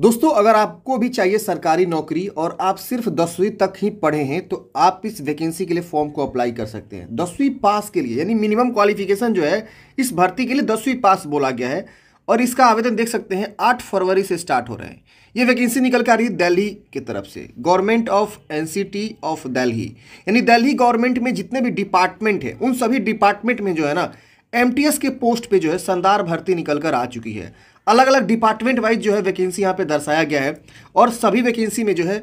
दोस्तों अगर आपको भी चाहिए सरकारी नौकरी और आप सिर्फ दसवीं तक ही पढ़े हैं तो आप इस वैकेंसी के लिए फॉर्म को अप्लाई कर सकते हैं दसवीं पास के लिए यानी मिनिमम क्वालिफिकेशन जो है इस भर्ती के लिए दसवीं पास बोला गया है और इसका आवेदन देख सकते हैं आठ फरवरी से स्टार्ट हो रहे हैं ये वैकेंसी निकल कर आ रही है दिल्ली की तरफ से government of NCT of Delhi यानी दिल्ली गवर्नमेंट में जितने भी डिपार्टमेंट हैं उन सभी डिपार्टमेंट में जो है ना एमटीएस के पोस्ट पे जो है शानदार भर्ती निकल कर आ चुकी है अलग अलग डिपार्टमेंट वाइज जो है वैकेंसी यहाँ पे दर्शाया गया है और सभी वैकेंसी में जो है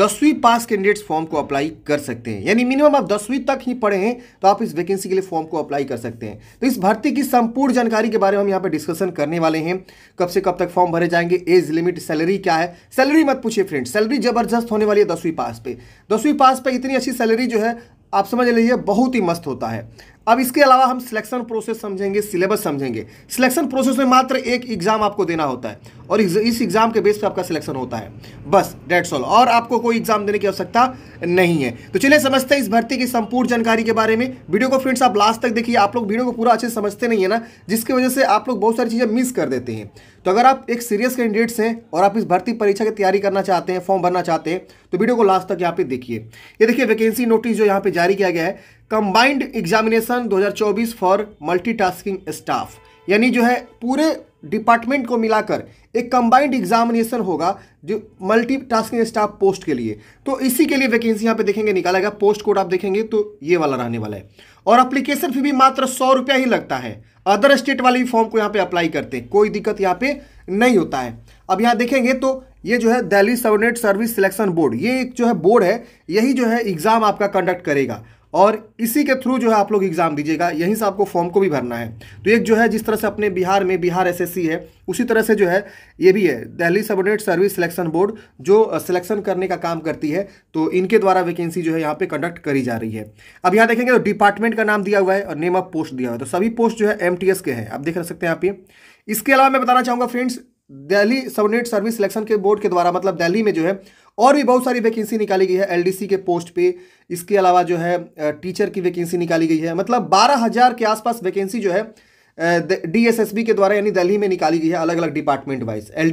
दसवीं पास कैंडिडेट्स फॉर्म को अप्लाई कर सकते हैं यानी मिनिमम आप दसवीं तक ही पढ़े हैं तो आप इस वैकेंसी के लिए फॉर्म को अप्लाई कर सकते हैं तो इस भर्ती की संपूर्ण जानकारी के बारे में हम यहाँ पर डिस्कशन करने वाले हैं कब से कब तक फॉर्म भरे जाएंगे एज लिमिट सैलरी क्या है सैलरी मत पूछिए फ्रेंड सैलरी जबरदस्त होने वाली है दसवीं पास पे दसवीं पास पर इतनी अच्छी सैलरी जो है आप समझ लीजिए बहुत ही मस्त होता है अब इसके अलावा हम सिलेक्शन प्रोसेस समझेंगे सिलेबस समझेंगे सिलेक्शन प्रोसेस में मात्र एक एग्जाम आपको देना होता है और इस एग्जाम के बेस पे आपका सिलेक्शन होता है बस डेट सॉल और आपको कोई एग्जाम देने की आवश्यकता नहीं है तो चलिए समझते हैं इस भर्ती की संपूर्ण जानकारी के बारे में वीडियो को फ्रेंड्स आप लास्ट तक देखिए आप लोग वीडियो को पूरा अच्छे से समझते नहीं है ना जिसकी वजह से आप लोग बहुत सारी चीज़ें मिस कर देते हैं तो अगर आप एक सीरियस कैंडिडेट्स हैं और आप इस भर्ती परीक्षा की तैयारी करना चाहते हैं फॉर्म भरना चाहते हैं तो वीडियो को लास्ट तक यहाँ पे देखिए ये देखिए वैकेंसी नोटिस जो यहाँ पे जारी किया गया है combined examination 2024 for multitasking staff यानी जो है पूरे डिपार्टमेंट को मिलाकर एक कंबाइंड एग्जामिनेशन होगा जो मल्टीटास्किंग स्टाफ पोस्ट के लिए तो इसी के लिए वैकेंसी यहाँ पे देखेंगे निकाला गया पोस्ट कोड आप देखेंगे तो ये वाला रहने वाला है और अप्लीकेशन फी भी मात्र सौ रुपया ही लगता है अदर स्टेट वाले भी फॉर्म को यहाँ पे अप्लाई करते हैं कोई दिक्कत यहाँ पे नहीं होता है अब यहाँ देखेंगे तो ये जो है Delhi subordinate service selection board ये एक जो है बोर्ड है यही जो है एग्ज़ाम आपका कंडक्ट करेगा और इसी के थ्रू जो है आप लोग एग्ज़ाम दीजिएगा यहीं से आपको फॉर्म को भी भरना है तो एक जो है जिस तरह से अपने बिहार में बिहार एसएससी है उसी तरह से जो है ये भी है Delhi subordinate service selection board जो सिलेक्शन करने का काम करती है तो इनके द्वारा वैकेंसी जो है यहाँ पे कंडक्ट करी जा रही है अब यहाँ देखेंगे तो डिपार्टमेंट का नाम दिया हुआ है और नेम ऑफ पोस्ट दिया हुआ है तो सभी पोस्ट जो है एम के हैं आप देख सकते हैं आप ये इसके अलावा मैं बताना चाहूँगा friends Delhi subordinate service selection के बोर्ड के द्वारा मतलब दिल्ली में जो है और भी बहुत सारी वैकेंसी निकाली गई है एलडीसी के पोस्ट पे इसके अलावा जो है टीचर की वैकेंसी निकाली गई है मतलब बारह हज़ार के आसपास वैकेंसी जो है डीएसएसबी के द्वारा यानी दिल्ली में निकाली गई है अलग अलग डिपार्टमेंट वाइज एल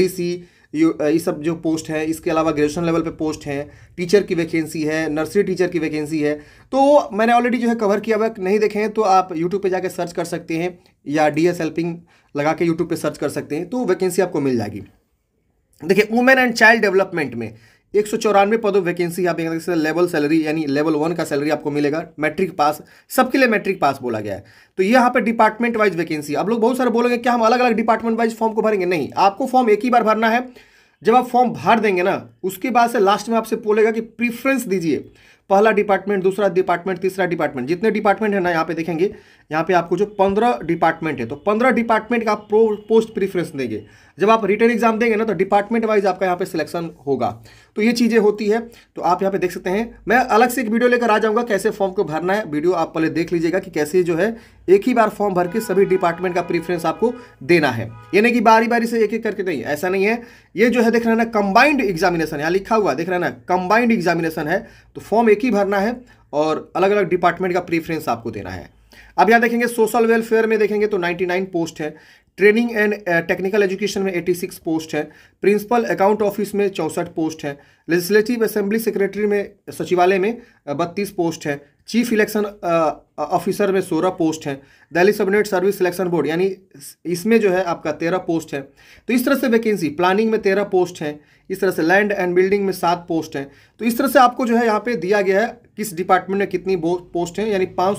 ये सब जो पोस्ट है इसके अलावा ग्रेजुएशन लेवल पे पोस्ट है टीचर की वैकेंसी है नर्सरी टीचर की वैकेंसी है तो मैंने ऑलरेडी जो है कवर किया हुआ नहीं देखें तो आप यूट्यूब पे जाकर सर्च कर सकते हैं या डी एस हेल्पिंग लगा के यूट्यूब पर सर्च कर सकते हैं तो वैकेंसी आपको मिल जाएगी देखिए वुमेन एंड चाइल्ड डेवलपमेंट में एक सौ चौरानवे पदों वैकेंसी आप देख सकते हैं लेवल सैलरी यानी लेवल वन का सैलरी आपको मिलेगा मैट्रिक पास सबके लिए मैट्रिक पास बोला गया है तो ये यहाँ पर डिपार्टमेंट वाइज वैकेंसी आप लोग बहुत सारे बोलोगे क्या हम अलग अलग डिपार्टमेंट वाइज फॉर्म को भरेंगे नहीं आपको फॉर्म एक ही बार भरना है जब आप फॉर्म भर देंगे ना उसके बाद से लास्ट में आपसे बोलेगा कि प्रीफ्रेंस दीजिए पहला डिपार्टमेंट दूसरा डिपार्टमेंट तीसरा डिपार्टमेंट जितने डिपार्टमेंट है ना यहाँ पे देखेंगे यहाँ पे आपको जो पंद्रह डिपार्टमेंट है तो पंद्रह डिपार्टमेंट का आप पोस्ट प्रीफ्रेंस देंगे जब आप रिटर्न एग्जाम देंगे ना तो डिपार्टमेंट वाइज आपका यहाँ पे सिलेक्शन होगा तो ये चीज़ें होती है तो आप यहाँ पे देख सकते हैं मैं अलग से एक वीडियो लेकर आ जाऊँगा कैसे फॉर्म को भरना है वीडियो आप पहले देख लीजिएगा कि कैसे जो है एक ही बार फॉर्म भर के सभी डिपार्टमेंट का प्रीफरेंस आपको देना है यानी कि बारी बारी से एक एक करके नहीं ऐसा नहीं है ये जो है देख रहे ना कंबाइंड एग्जामिनेशन यहाँ लिखा हुआ देख रहे ना कंबाइंड एग्जामिनेशन है तो फॉर्म एक ही भरना है और अलग अलग डिपार्टमेंट का प्रीफरेंस आपको देना है अब यहाँ देखेंगे सोशल वेलफेयर में देखेंगे तो 99 पोस्ट है ट्रेनिंग एंड टेक्निकल एजुकेशन में 86 पोस्ट है प्रिंसिपल अकाउंट ऑफिस में चौंसठ पोस्ट है लेजिस्लेटिव असेंबली सेक्रेटरी में सचिवालय में बत्तीस पोस्ट है चीफ इलेक्शन ऑफिसर में सोलह पोस्ट हैं Delhi subordinate service selection board यानी इसमें जो है आपका तेरह पोस्ट है तो इस तरह से वैकेंसी प्लानिंग में तेरह पोस्ट हैं इस तरह से लैंड एंड बिल्डिंग में सात पोस्ट हैं तो इस तरह से आपको जो है यहाँ पे दिया गया है किस डिपार्टमेंट में कितनी पोस्ट है यानी पाँच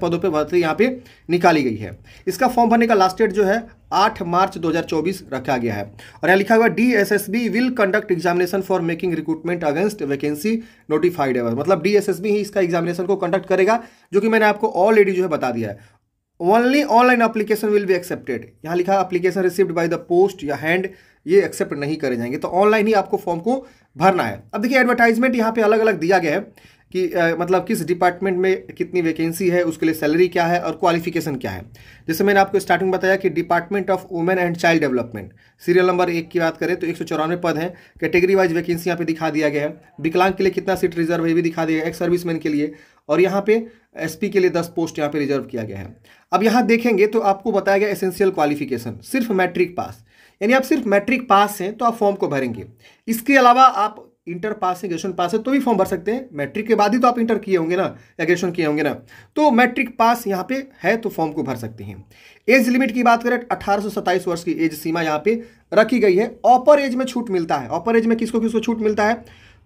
पदों पर भर्ती यहाँ पे निकाली गई है इसका फॉर्म भरने का लास्ट डेट जो है 8 मार्च 2024 रखा गया है और यहाँ लिखा हुआ D S S B will conduct examination for making recruitment against vacancy notified है मतलब डी एस एस बी ही इसका एग्जामिनेशन को कंडक्ट करेगा जो कि मैंने आपको ऑलरेडी जो है बता दिया है only online application will be accepted यहाँ लिखा application received by the post या हैंड ये एक्सेप्ट नहीं करे जाएंगे तो ऑनलाइन ही आपको फॉर्म को भरना है अब देखिए एडवर्टाइजमेंट यहाँ पे अलग अलग दिया गया है कि आ, मतलब किस डिपार्टमेंट में कितनी वैकेंसी है उसके लिए सैलरी क्या है और क्वालिफिकेशन क्या है जैसे मैंने आपको स्टार्टिंग में बताया कि department of women and child development serial number एक की बात करें तो एक पद हैं कैटेगरी वाइज वैकेंसी यहाँ पे दिखा दिया गया है विकलांग के लिए कितना सीट रिजर्व है भी दिखा दिया गया एक सर्विसमैन के लिए और यहाँ पे एस के लिए दस पोस्ट यहाँ पे रिजर्व किया गया है अब यहाँ देखेंगे तो आपको बताया गया एसेंशियल क्वालिफिकेशन सिर्फ मैट्रिक पास यानी आप सिर्फ मैट्रिक पास हैं तो आप फॉर्म को भरेंगे इसके अलावा आप इंटर पास है ग्रेजुएशन पास है तो भी फॉर्म भर सकते हैं मैट्रिक के बाद ही तो आप इंटर किए होंगे ना या ग्रेजुएशन किए होंगे ना तो मैट्रिक पास यहाँ पे है तो फॉर्म को भर सकते हैं एज लिमिट की बात करें अठारह वर्ष की एज सीमा यहाँ पे रखी गई है अपर एज में छूट मिलता है अपर एज में किसको किसको छूट मिलता है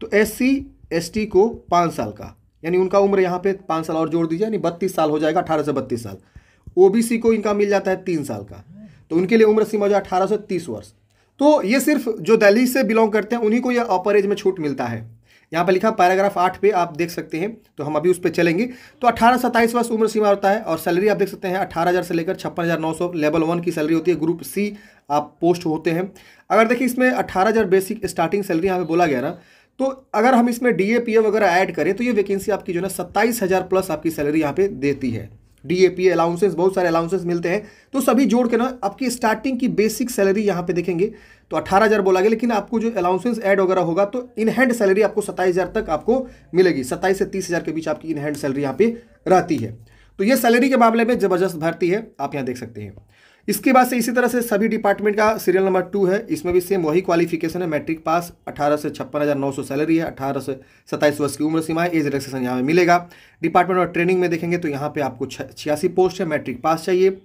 तो एस सी एस को पाँच साल का यानी उनका उम्र यहाँ पे पाँच साल और जोड़ दीजिए यानी बत्तीस साल हो जाएगा अठारह से बत्तीस साल सी को इनका मिल जाता है तीन साल का तो उनके लिए उम्र सीमा जो अठारह से तीस वर्ष तो ये सिर्फ जो दिल्ली से बिलोंग करते हैं उन्हीं को यह अपर एज में छूट मिलता है यहाँ पर लिखा पैराग्राफ आठ पे आप देख सकते हैं तो हम अभी उस पर चलेंगे तो अठारह सत्ताईस वर्ष उम्र सीमा होता है और सैलरी आप देख सकते हैं अठारह हज़ार से लेकर छप्पन हज़ार नौ सौ लेवल वन की सैलरी होती है ग्रुप सी आप पोस्ट होते हैं अगर देखिए इसमें अठारह हज़ार बेसिक स्टार्टिंग सैलरी यहाँ पे बोला गया ना तो अगर हम इसमें डी ए वगैरह ऐड करें तो ये वैकेंसी आपकी जो है ना सत्ताईस हज़ार प्लस आपकी सैलरी यहाँ पर देती है डीएपीए अलाउंसेस बहुत सारे अलाउंसेस मिलते हैं तो सभी जोड़ के ना आपकी स्टार्टिंग की बेसिक सैलरी यहाँ पे देखेंगे तो अठारह हज़ार बोला गया लेकिन आपको जो अलाउंसेस ऐड वगैरह होगा तो इन हैंड सैलरी आपको सत्ताईस हज़ार तक आपको मिलेगी सत्ताईस से तीस हज़ार के बीच आपकी इन हैंड सैलरी यहाँ पे रहती है तो ये सैलरी के मामले में ज़बरदस्त भर्ती है आप यहाँ देख सकते हैं इसके बाद से इसी तरह से सभी डिपार्टमेंट का सीरियल नंबर टू है इसमें भी सेम वही क्वालिफिकेशन है मैट्रिक पास अठारह से छप्पन हज़ार नौ सौ सैलरी है अठारह से सत्ताईस वर्ष की उम्र सीमा है एज रिलेक्सेशन यहाँ में मिलेगा डिपार्टमेंट और ट्रेनिंग में देखेंगे तो यहाँ पे आपको छियासी पोस्ट है मैट्रिक पास चाहिए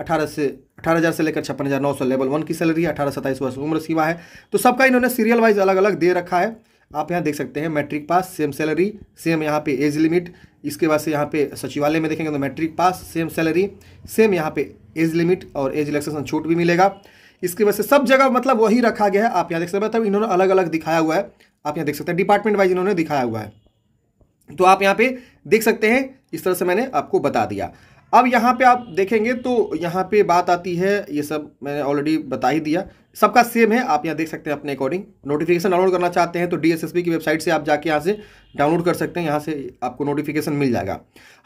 अठारह से अठारह हज़ार से लेकर छप्पन हज़ार नौ सौ लेवल वन की सैलरी है अठारह सत्ताईस वर्ष उम्र सीमा है तो सबका इन्होंने सीरियल वाइज अलग अलग दे रखा है आप यहाँ देख सकते हैं matric pass same salary same यहाँ पे एज लिमिट इसके बाद से यहाँ पे सचिवालय में देखेंगे तो matric pass same salary same यहाँ पे एज लिमिट और एज रिलेक्सेशन छूट भी मिलेगा इसके वजह से सब जगह मतलब वही रखा गया है आप यहाँ देख सकते हैं मतलब इन्होंने अलग अलग दिखाया हुआ है आप यहाँ देख सकते हैं डिपार्टमेंट वाइज इन्होंने दिखाया हुआ है तो आप यहाँ पे देख सकते हैं इस तरह से मैंने आपको बता दिया अब यहाँ पे आप देखेंगे तो यहाँ पे बात आती है ये सब मैंने ऑलरेडी बता ही दिया सबका सेम है आप यहाँ देख सकते हैं अपने अकॉर्डिंग नोटिफिकेशन डाउनलोड करना चाहते हैं तो डीएसएसबी की वेबसाइट से आप जाके यहाँ से डाउनलोड कर सकते हैं यहाँ से आपको नोटिफिकेशन मिल जाएगा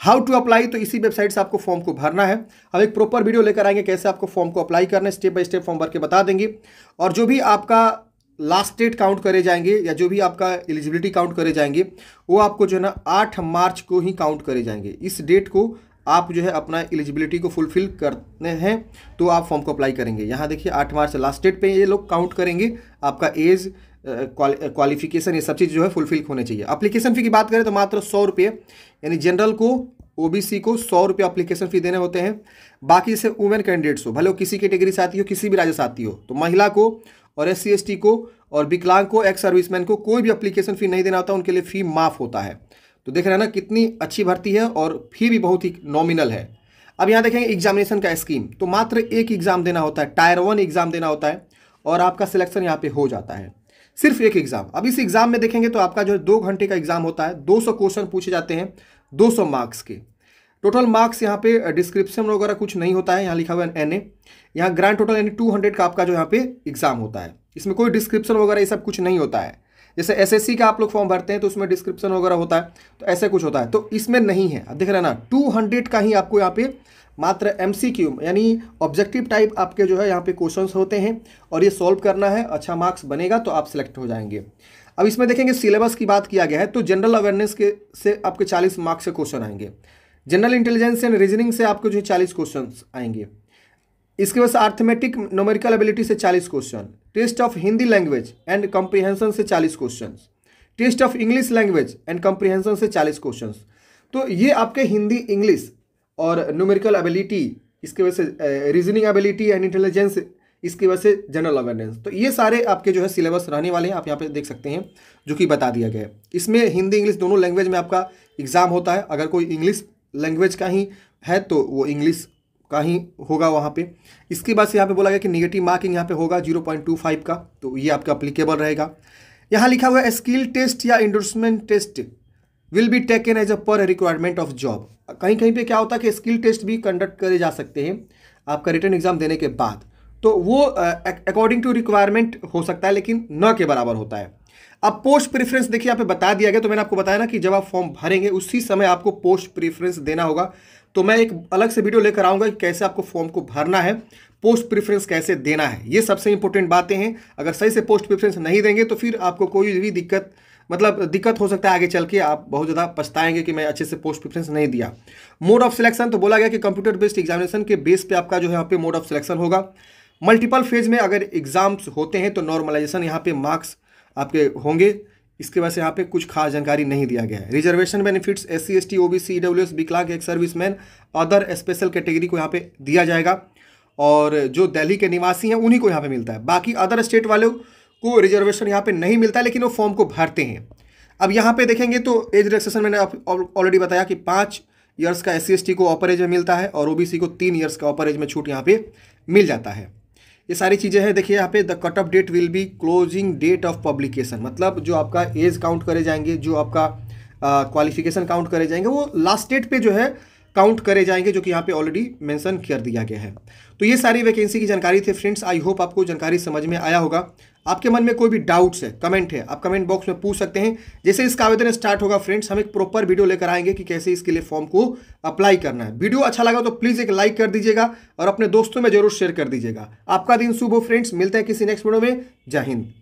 हाउ टू अप्लाई तो इसी वेबसाइट से आपको फॉर्म को भरना है अब एक प्रॉपर वीडियो लेकर आएंगे कैसे आपको फॉर्म को अप्लाई करना है स्टेप बाई स्टेप फॉर्म भर के बता देंगे और जो भी आपका लास्ट डेट काउंट करे जाएंगे या जो भी आपका एलिजिबिलिटी काउंट करे जाएंगे वो आपको जो है ना आठ मार्च को ही काउंट करे जाएंगे इस डेट को आप जो है अपना एलिजिबिलिटी को फुलफिल करने हैं तो आप फॉर्म को अप्लाई करेंगे यहाँ देखिए आठ मार्च लास्ट डेट पे ये लोग काउंट करेंगे आपका एज क्वालिफिकेशन ये सब चीज़ जो है फुलफिल होने चाहिए अप्लीकेशन फ़ी की बात करें तो मात्र सौ रुपये यानी जनरल को ओबीसी को सौ रुपये अप्लीकेशन फ़ी देने होते हैं बाकी से वुमेन कैंडिडेट्स हो भले वो किसी कैटेगरी से आती हो किसी भी राज्य से आती हो तो महिला को और एस सी को और विकलांग को एक्स सर्विसमैन को कोई भी अप्लीकेशन फ़ी नहीं देना होता उनके लिए फ़ी माफ़ होता है तो देख रहे हैं ना कितनी अच्छी भर्ती है और फी भी बहुत ही नॉमिनल है अब यहाँ देखेंगे एग्जामिनेशन का स्कीम तो मात्र एक एग्ज़ाम देना होता है टायर वन एग्ज़ाम देना होता है और आपका सिलेक्शन यहाँ पे हो जाता है सिर्फ एक एग्ज़ाम अब इस एग्ज़ाम में देखेंगे तो आपका जो है दो घंटे का एग्ज़ाम होता है 200 क्वेश्चन पूछे जाते हैं 200 मार्क्स के टोटल मार्क्स यहाँ पे डिस्क्रिप्शन वगैरह कुछ नहीं होता है यहाँ लिखा हुआ है एन ए यहाँ ग्रैंड टोटल यानी टू हंड्रेड का आपका जो यहाँ पे एग्ज़ाम होता है इसमें कोई डिस्क्रिप्शन वगैरह ये सब कुछ नहीं होता है जैसे एसएससी का आप लोग फॉर्म भरते हैं तो उसमें डिस्क्रिप्शन वगैरह होता है तो ऐसे कुछ होता है तो इसमें नहीं है देख रहे ना टू हंड्रेड का ही आपको यहाँ पे मात्र एम यानी ऑब्जेक्टिव टाइप आपके जो है यहाँ पे क्वेश्चन होते हैं और ये सॉल्व करना है अच्छा मार्क्स बनेगा तो आप सिलेक्ट हो जाएंगे अब इसमें देखेंगे सिलेबस की बात किया गया है तो जनरल अवेयरनेस के से आपके 40 मार्क्स के क्वेश्चन आएंगे जनरल इंटेलिजेंस एंड रीजनिंग से आपके जो है चालीस क्वेश्चन आएंगे इसके वजह से आर्थमेटिक नोमेरिकल एबिलिटी से चालीस question test of Hindi language and comprehension से चालीस question test of English language and comprehension से चालीस क्वेश्चन तो ये आपके हिंदी इंग्लिश और न्यूमेरिकल एबिलिटी इसके वजह से रीजनिंग एबिलिटी एंड इंटेलिजेंस इसकी वजह से जनरल अवेयरनेस तो ये सारे आपके जो है सिलेबस रहने वाले हैं आप यहाँ पे देख सकते हैं जो कि बता दिया गया है इसमें हिंदी इंग्लिश दोनों लैंग्वेज में आपका एग्ज़ाम होता है अगर कोई इंग्लिश लैंग्वेज का ही है तो वो इंग्लिश का ही होगा वहाँ पे इसके बाद से यहाँ पे बोला गया कि नेगेटिव मार्किंग यहाँ पे होगा 0.25 का तो ये आपका अप्लीकेबल रहेगा यहाँ लिखा हुआ है स्किल टेस्ट या endorsement test will be taken as a per requirement of job कहीं कहीं पे क्या होता है कि स्किल टेस्ट भी कंडक्ट करे जा सकते हैं आपका रिटर्न एग्जाम देने के बाद तो वो अकॉर्डिंग टू रिक्वायरमेंट हो सकता है लेकिन न के बराबर होता है अब पोस्ट प्रेफरेंस देखिए यहाँ पे बता दिया गया तो मैंने आपको बताया ना कि जब आप फॉर्म भरेंगे उसी समय आपको पोस्ट प्रेफरेंस देना होगा तो मैं एक अलग से वीडियो लेकर आऊँगा कि कैसे आपको फॉर्म को भरना है पोस्ट प्रेफरेंस कैसे देना है ये सबसे इंपॉर्टेंट बातें हैं अगर सही से पोस्ट प्रेफरेंस नहीं देंगे तो फिर आपको कोई भी दिक्कत मतलब दिक्कत हो सकता है आगे चल के आप बहुत ज़्यादा पछताएंगे कि मैं अच्छे से पोस्ट प्रेफरेंस नहीं दिया मोड ऑफ सिलेक्शन तो बोला गया कि कंप्यूटर बेस्ड एग्जामिनेशन के बेस पे आपका जो है यहाँ पे मोड ऑफ सिलेक्शन होगा मल्टीपल फेज में अगर एग्जाम्स होते हैं तो नॉर्मलाइजेशन यहाँ पे मार्क्स आपके होंगे इसके वजह से यहाँ पे कुछ खास जानकारी नहीं दिया गया है reservation benefits S C S T O B C W S के एक सर्विसमैन अदर स्पेशल कैटेगरी को यहाँ पे दिया जाएगा और जो दिल्ली के निवासी हैं उन्हीं को यहाँ पे मिलता है बाकी अदर स्टेट वालों को रिजर्वेशन यहाँ पे नहीं मिलता है लेकिन वो फॉर्म को भरते हैं अब यहाँ पे देखेंगे तो एज रिलेक्सेशन मैंने ऑलरेडी बताया कि पाँच ईयर्स का एस सी को ऑपरेज एज में मिलता है और ओ को तीन ईयर्स का ऑपरेज एज में छूट यहाँ पे मिल जाता है ये सारी चीज़ें हैं देखिए यहाँ पे the cut off date will be closing date of publication मतलब जो आपका एज काउंट करे जाएंगे जो आपका क्वालिफिकेशन काउंट करे जाएंगे वो लास्ट डेट पे जो है काउंट करे जाएंगे जो कि यहाँ पे ऑलरेडी मेंशन कर दिया गया है तो ये सारी वैकेंसी की जानकारी थी फ्रेंड्स आई होप आपको जानकारी समझ में आया होगा आपके मन में कोई भी डाउट्स है कमेंट है आप कमेंट बॉक्स में पूछ सकते हैं जैसे इसका आवेदन स्टार्ट होगा फ्रेंड्स हम एक प्रॉपर वीडियो लेकर आएंगे कि कैसे इसके लिए फॉर्म को अप्लाई करना है वीडियो अच्छा लगा तो प्लीज़ एक लाइक कर दीजिएगा और अपने दोस्तों में जरूर शेयर कर दीजिएगा आपका दिन शुभ हो फ्रेंड्स मिलते हैं किसी नेक्स्ट वीडियो में जय हिंद